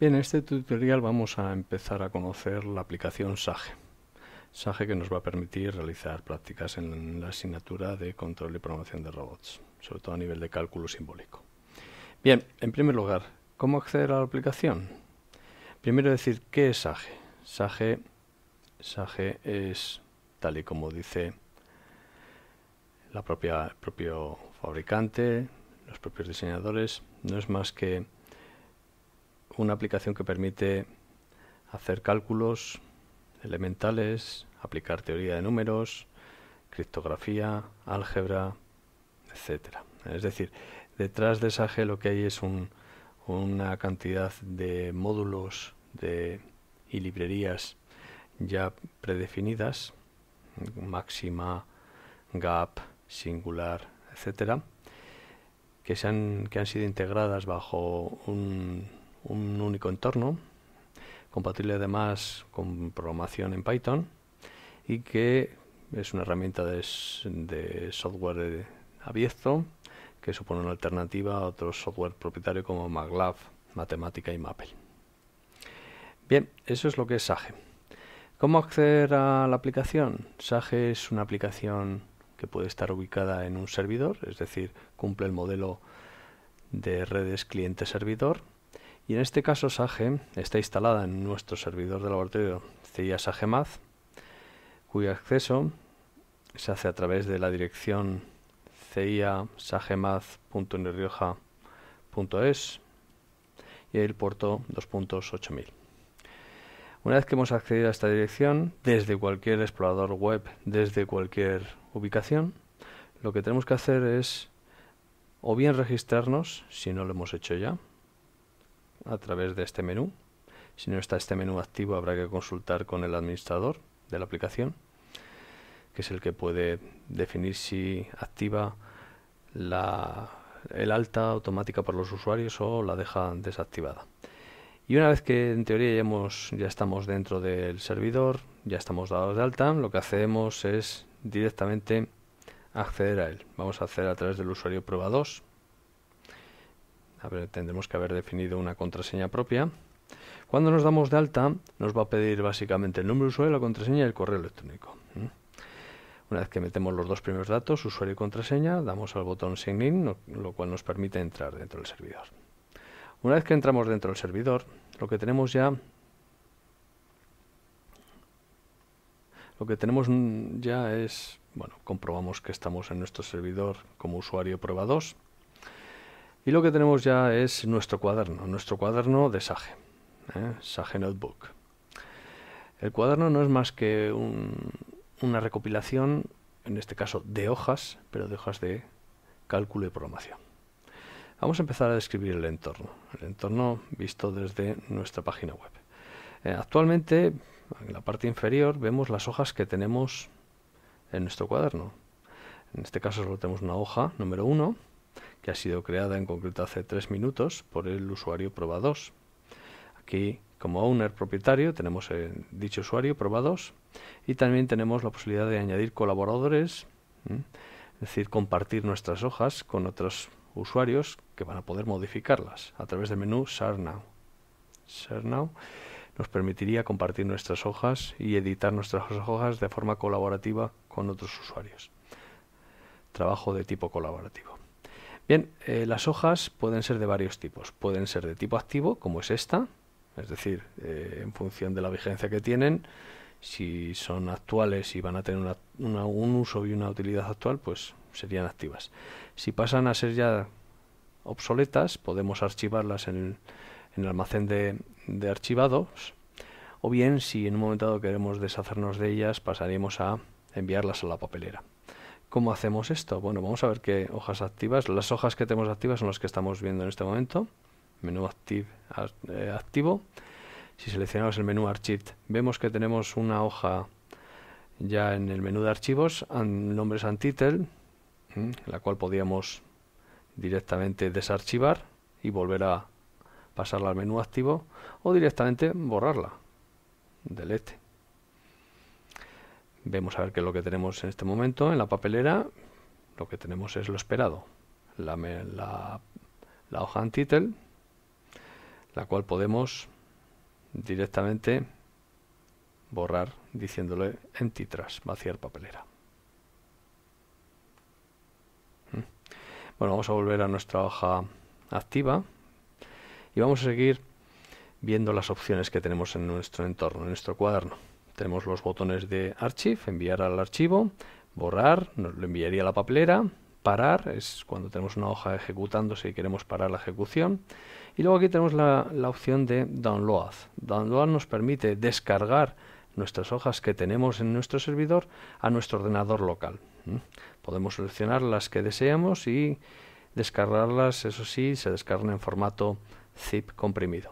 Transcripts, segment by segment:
Bien, en este tutorial vamos a empezar a conocer la aplicación SAGE. SAGE que nos va a permitir realizar prácticas en la asignatura de control y programación de robots, sobre todo a nivel de cálculo simbólico. Bien, en primer lugar, ¿cómo acceder a la aplicación? Primero decir, ¿qué es SAGE? SAGE, SAGE es, tal y como dice la propia, el propio fabricante, los propios diseñadores, no es más que una aplicación que permite hacer cálculos elementales, aplicar teoría de números, criptografía, álgebra, etcétera. Es decir, detrás de SAGE lo que hay es una cantidad de módulos y librerías ya predefinidas, máxima, gap, singular, etcétera, que, que han sido integradas bajo un un único entorno, compatible además con programación en Python y que es una herramienta de, software abierto que supone una alternativa a otros software propietario como MATLAB, Matemática y Maple. Bien, eso es lo que es Sage. ¿Cómo acceder a la aplicación? Sage es una aplicación que puede estar ubicada en un servidor, es decir, cumple el modelo de redes cliente-servidor y en este caso Sage está instalada en nuestro servidor de laboratorio CIA Sagemaz, cuyo acceso se hace a través de la dirección cei-sagemaz.nerioja.es y el puerto 2.8000. Una vez que hemos accedido a esta dirección, desde cualquier explorador web, desde cualquier ubicación, lo que tenemos que hacer es o bien registrarnos, si no lo hemos hecho ya, a través de este menú. Si no está este menú activo habrá que consultar con el administrador de la aplicación, que es el que puede definir si activa la, el alta automática por los usuarios o la deja desactivada. Y una vez que en teoría ya, hemos, ya estamos dentro del servidor, ya estamos dados de alta, lo que hacemos es directamente acceder a él. Vamos a hacer a través del usuario prueba 2 tendremos que haber definido una contraseña propia. Cuando nos damos de alta, nos va a pedir básicamente el número de usuario, la contraseña y el correo electrónico. Una vez que metemos los dos primeros datos, usuario y contraseña, damos al botón Sign In, lo cual nos permite entrar dentro del servidor. Una vez que entramos dentro del servidor, lo que tenemos ya lo que tenemos mm, ya es, bueno, comprobamos que estamos en nuestro servidor como usuario prueba 2 y lo que tenemos ya es nuestro cuaderno, nuestro cuaderno de Sage, ¿eh? Sage Notebook. El cuaderno no es más que una recopilación, en este caso de hojas, pero de hojas de cálculo y programación. Vamos a empezar a describir el entorno, el entorno visto desde nuestra página web. Eh, actualmente, en la parte inferior, vemos las hojas que tenemos en nuestro cuaderno. En este caso solo tenemos una hoja número 1 que ha sido creada en concreto hace tres minutos por el usuario Proba2. Aquí, como owner propietario, tenemos eh, dicho usuario Proba2 y también tenemos la posibilidad de añadir colaboradores, es decir, compartir nuestras hojas con otros usuarios que van a poder modificarlas a través del menú Share Now. Share Now nos permitiría compartir nuestras hojas y editar nuestras hojas de forma colaborativa con otros usuarios. Trabajo de tipo colaborativo. Bien, eh, las hojas pueden ser de varios tipos. Pueden ser de tipo activo, como es esta, es decir, eh, en función de la vigencia que tienen, si son actuales y van a tener un uso y una utilidad actual, pues serían activas. Si pasan a ser ya obsoletas, podemos archivarlas en el, almacén de, de archivados, o bien si en un momento dado queremos deshacernos de ellas, pasaríamos a enviarlas a la papelera. ¿Cómo hacemos esto? Bueno, vamos a ver qué hojas activas. Las hojas que tenemos activas son las que estamos viendo en este momento. Menú eh, activo. Si seleccionamos el menú Archive, vemos que tenemos una hoja ya en el menú de archivos, an, nombres title, la cual podíamos directamente desarchivar y volver a pasarla al menú activo o directamente borrarla. Delete. Vemos a ver qué es lo que tenemos en este momento en la papelera. Lo que tenemos es lo esperado. La, hoja en hoja la cual podemos directamente borrar diciéndole en titras vaciar papelera. ¿Mm? Bueno, vamos a volver a nuestra hoja activa y vamos a seguir viendo las opciones que tenemos en nuestro entorno, en nuestro cuaderno. Tenemos los botones de Archive, enviar al archivo, borrar, nos lo enviaría a la papelera, parar, es cuando tenemos una hoja ejecutándose y queremos parar la ejecución. Y luego aquí tenemos la, opción de Download. Download nos permite descargar nuestras hojas que tenemos en nuestro servidor a nuestro ordenador local. Podemos seleccionar las que deseamos y descargarlas, eso sí, se descargan en formato zip comprimido.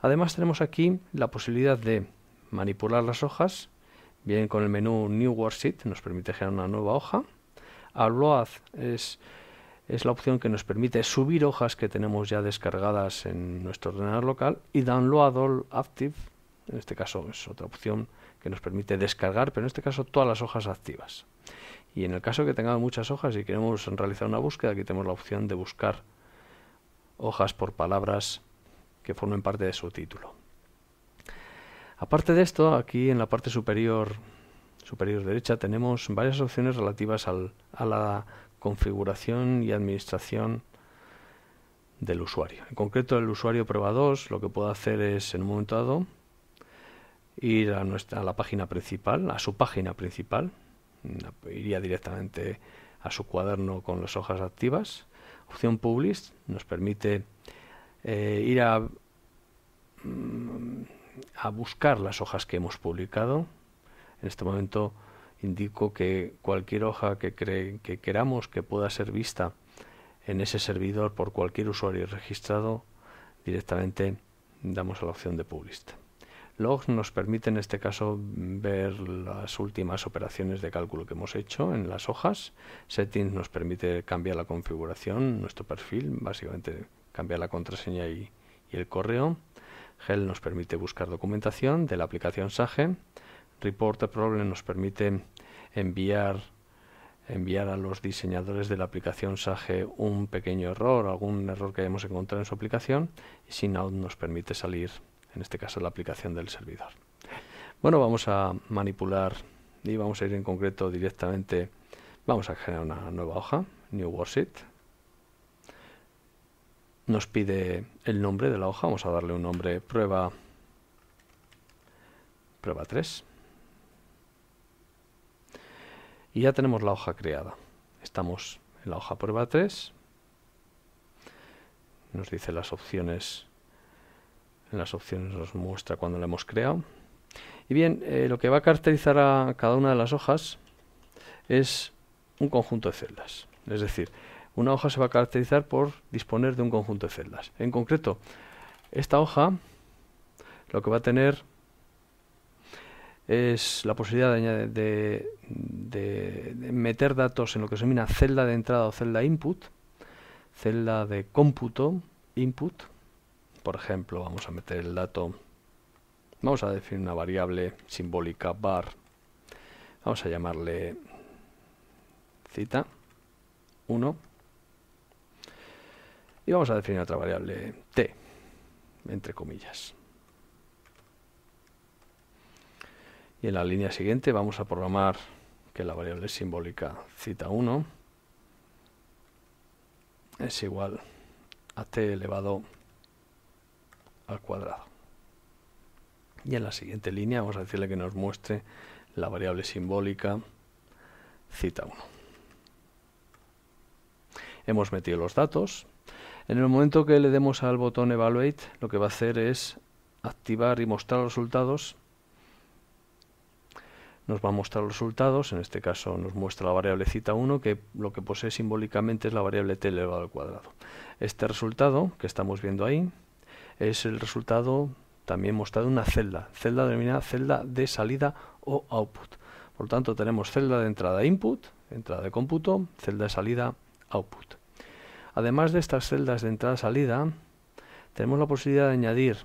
Además tenemos aquí la posibilidad de manipular las hojas, bien con el menú New Worksheet, nos permite generar una nueva hoja. Upload es, es la opción que nos permite subir hojas que tenemos ya descargadas en nuestro ordenador local y Download All Active, en este caso es otra opción que nos permite descargar, pero en este caso todas las hojas activas. Y en el caso que tengamos muchas hojas y queremos realizar una búsqueda, aquí tenemos la opción de buscar hojas por palabras que formen parte de su título. Aparte de esto, aquí en la parte superior, superior derecha tenemos varias opciones relativas a la configuración y administración del usuario. En concreto, el usuario prueba 2 lo que puede hacer es, en un momento dado, ir a, nuestra, la página principal, a su página principal, iría directamente a su cuaderno con las hojas activas. Opción Publish nos permite eh, ir a mm, a buscar las hojas que hemos publicado. En este momento indico que cualquier hoja que, que queramos que pueda ser vista en ese servidor por cualquier usuario registrado, directamente damos a la opción de Publish. Logs nos permite en este caso ver las últimas operaciones de cálculo que hemos hecho en las hojas. Settings nos permite cambiar la configuración, nuestro perfil, básicamente cambiar la contraseña y el correo. Gel nos permite buscar documentación de la aplicación Sage. Report a Problem nos permite enviar, enviar a los diseñadores de la aplicación Sage un pequeño error, algún error que hayamos encontrado en su aplicación. Y Synout nos permite salir, en este caso, la aplicación del servidor. Bueno, vamos a manipular y vamos a ir en concreto directamente, vamos a generar una nueva hoja, New Worksheet nos pide el nombre de la hoja. Vamos a darle un nombre prueba, prueba 3. Y ya tenemos la hoja creada. Estamos en la hoja prueba 3. Nos dice las opciones. En las opciones nos muestra cuando la hemos creado. Y bien, eh, lo que va a caracterizar a cada una de las hojas es un conjunto de celdas. Es decir, una hoja se va a caracterizar por disponer de un conjunto de celdas. En concreto, esta hoja lo que va a tener es la posibilidad de, meter datos en lo que se denomina celda de entrada o celda input, celda de cómputo input. Por ejemplo, vamos a meter el dato, vamos a definir una variable simbólica bar, vamos a llamarle cita 1 y vamos a definir otra variable t, entre comillas. Y en la línea siguiente vamos a programar que la variable simbólica cita 1 es igual a t elevado al cuadrado. Y en la siguiente línea vamos a decirle que nos muestre la variable simbólica cita 1. Hemos metido los datos en el momento que le demos al botón Evaluate, lo que va a hacer es activar y mostrar los resultados. Nos va a mostrar los resultados, en este caso nos muestra la variable cita 1, que lo que posee simbólicamente es la variable t elevado al cuadrado. Este resultado que estamos viendo ahí es el resultado también mostrado en una celda, celda denominada celda de salida o output. Por lo tanto, tenemos celda de entrada input, entrada de cómputo, celda de salida output. Además de estas celdas de entrada-salida, tenemos la posibilidad de añadir,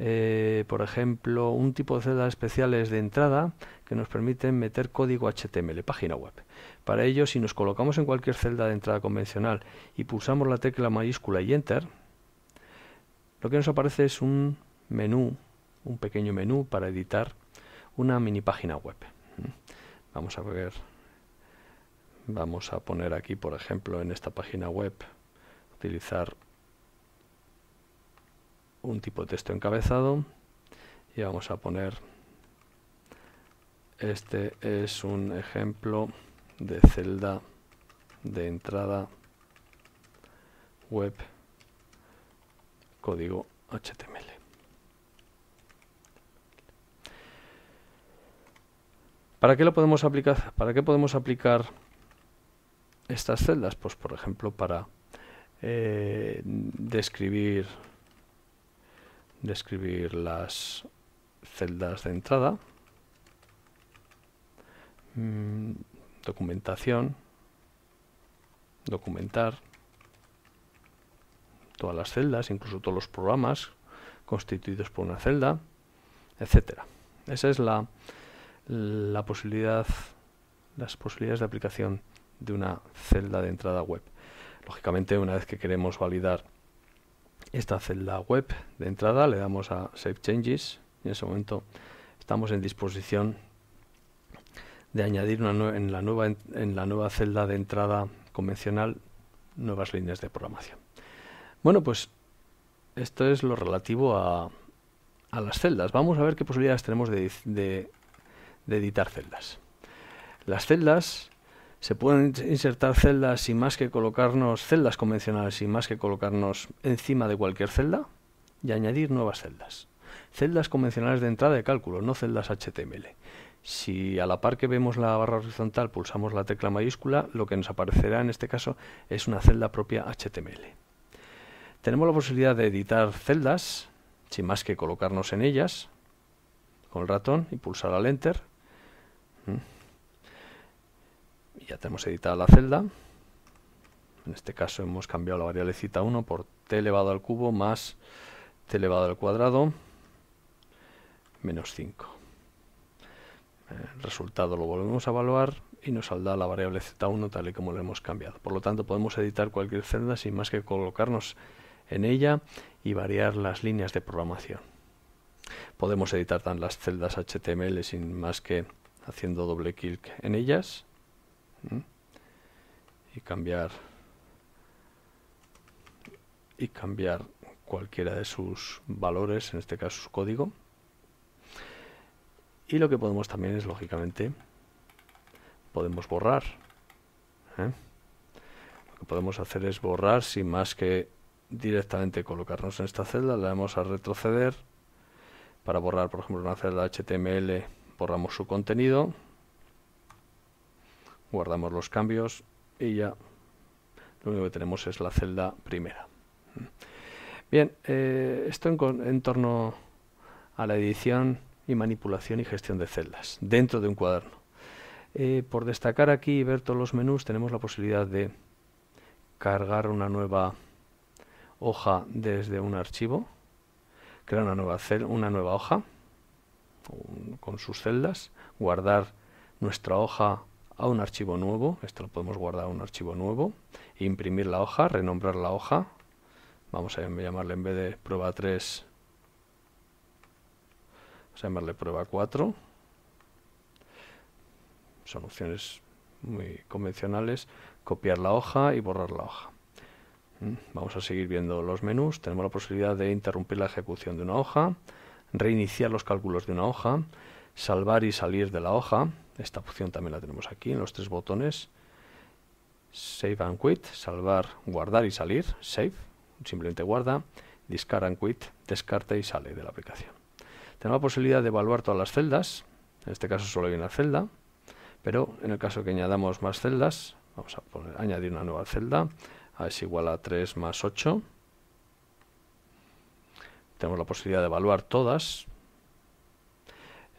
eh, por ejemplo, un tipo de celdas especiales de entrada que nos permiten meter código HTML, página web. Para ello, si nos colocamos en cualquier celda de entrada convencional y pulsamos la tecla mayúscula y Enter, lo que nos aparece es un menú, un pequeño menú para editar una mini página web. Vamos a ver Vamos a poner aquí, por ejemplo, en esta página web, utilizar un tipo de texto encabezado y vamos a poner este es un ejemplo de celda de entrada web código HTML. ¿Para qué lo podemos aplicar? ¿Para qué podemos aplicar estas celdas? Pues por ejemplo para eh, describir, describir las celdas de entrada, mm, documentación, documentar todas las celdas, incluso todos los programas constituidos por una celda, etcétera. Esa es la, la posibilidad, las posibilidades de aplicación de una celda de entrada web. Lógicamente, una vez que queremos validar esta celda web de entrada, le damos a Save Changes y en ese momento estamos en disposición de añadir una en, la nueva, en la nueva celda de entrada convencional nuevas líneas de programación. Bueno, pues esto es lo relativo a, las celdas. Vamos a ver qué posibilidades tenemos de editar celdas. Las celdas se pueden insertar celdas sin más que colocarnos celdas convencionales sin más que colocarnos encima de cualquier celda y añadir nuevas celdas. Celdas convencionales de entrada de cálculo, no celdas HTML. Si a la par que vemos la barra horizontal pulsamos la tecla mayúscula, lo que nos aparecerá en este caso es una celda propia HTML. Tenemos la posibilidad de editar celdas sin más que colocarnos en ellas con el ratón y pulsar al enter. ¿Mm? ya tenemos editada la celda. En este caso hemos cambiado la variable cita 1 por t elevado al cubo más t elevado al cuadrado menos 5. El resultado lo volvemos a evaluar y nos saldrá la variable z1 tal y como lo hemos cambiado. Por lo tanto podemos editar cualquier celda sin más que colocarnos en ella y variar las líneas de programación. Podemos editar también las celdas HTML sin más que haciendo doble clic en ellas ¿Mm? y cambiar y cambiar cualquiera de sus valores, en este caso su código. Y lo que podemos también es, lógicamente, podemos borrar. ¿eh? Lo que podemos hacer es borrar sin más que directamente colocarnos en esta celda, le damos a retroceder. Para borrar, por ejemplo, una celda HTML, borramos su contenido guardamos los cambios y ya lo único que tenemos es la celda primera. Bien, eh, esto en, torno a la edición y manipulación y gestión de celdas dentro de un cuaderno. Eh, por destacar aquí y ver todos los menús tenemos la posibilidad de cargar una nueva hoja desde un archivo, crear una nueva, una nueva hoja con sus celdas, guardar nuestra hoja a un archivo nuevo, esto lo podemos guardar un archivo nuevo, imprimir la hoja, renombrar la hoja, vamos a llamarle en vez de prueba 3, vamos a llamarle prueba 4, son opciones muy convencionales, copiar la hoja y borrar la hoja. Mm, vamos a seguir viendo los menús, tenemos la posibilidad de interrumpir la ejecución de una hoja, reiniciar los cálculos de una hoja, salvar y salir de la hoja, esta opción también la tenemos aquí en los tres botones. Save and quit, salvar, guardar y salir. Save, simplemente guarda. Discard and quit, descarta y sale de la aplicación. Tenemos la posibilidad de evaluar todas las celdas. En este caso solo hay una celda. Pero en el caso que añadamos más celdas, vamos a poner, añadir una nueva celda. A es igual a 3 más 8. Tenemos la posibilidad de evaluar todas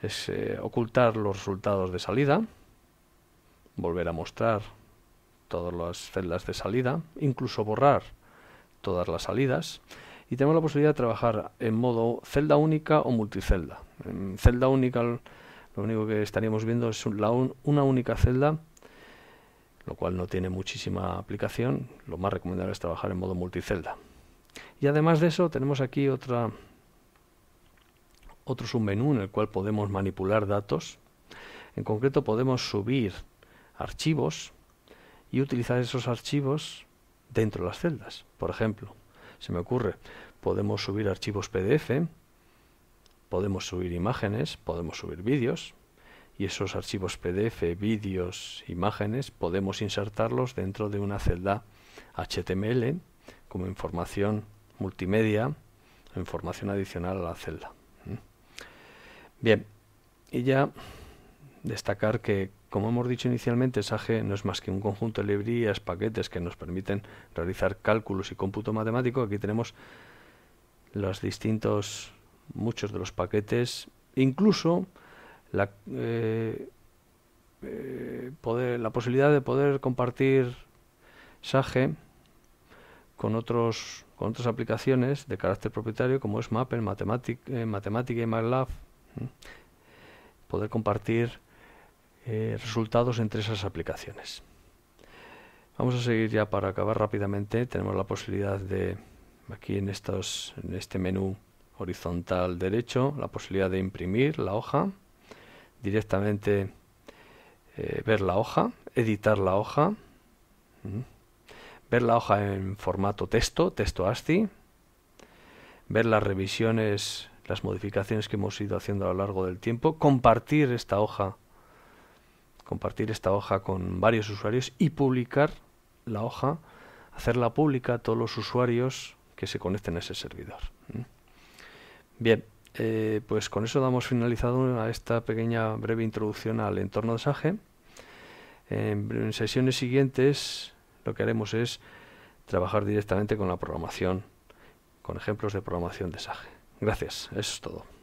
es eh, ocultar los resultados de salida, volver a mostrar todas las celdas de salida, incluso borrar todas las salidas y tenemos la posibilidad de trabajar en modo celda única o multicelda. En celda única lo único que estaríamos viendo es una única celda, lo cual no tiene muchísima aplicación, lo más recomendable es trabajar en modo multicelda. Y además de eso tenemos aquí otra otro menú en el cual podemos manipular datos. En concreto podemos subir archivos y utilizar esos archivos dentro de las celdas. Por ejemplo, se me ocurre, podemos subir archivos PDF, podemos subir imágenes, podemos subir vídeos y esos archivos PDF, vídeos, imágenes podemos insertarlos dentro de una celda HTML como información multimedia, información adicional a la celda. Bien, y ya destacar que, como hemos dicho inicialmente, SAGE no es más que un conjunto de librerías, paquetes que nos permiten realizar cálculos y cómputo matemático. Aquí tenemos los distintos, muchos de los paquetes, incluso la, eh, eh, la posibilidad de poder compartir SAGE con, otros, con otras aplicaciones de carácter propietario como es Maple, eh, Mathematica y MATLAB, Poder compartir eh, resultados entre esas aplicaciones. Vamos a seguir ya para acabar rápidamente. Tenemos la posibilidad de, aquí en, estos, en este menú horizontal derecho, la posibilidad de imprimir la hoja, directamente eh, ver la hoja, editar la hoja, ver la hoja en formato texto, texto ASCII, ver las revisiones las modificaciones que hemos ido haciendo a lo largo del tiempo, compartir esta hoja, compartir esta hoja con varios usuarios y publicar la hoja, hacerla pública a todos los usuarios que se conecten a ese servidor. Bien, eh, pues con eso damos finalizado a esta pequeña breve introducción al entorno de Sage. en sesiones siguientes lo que haremos es trabajar directamente con la programación, con ejemplos de programación de Sage. Gracias, eso es todo.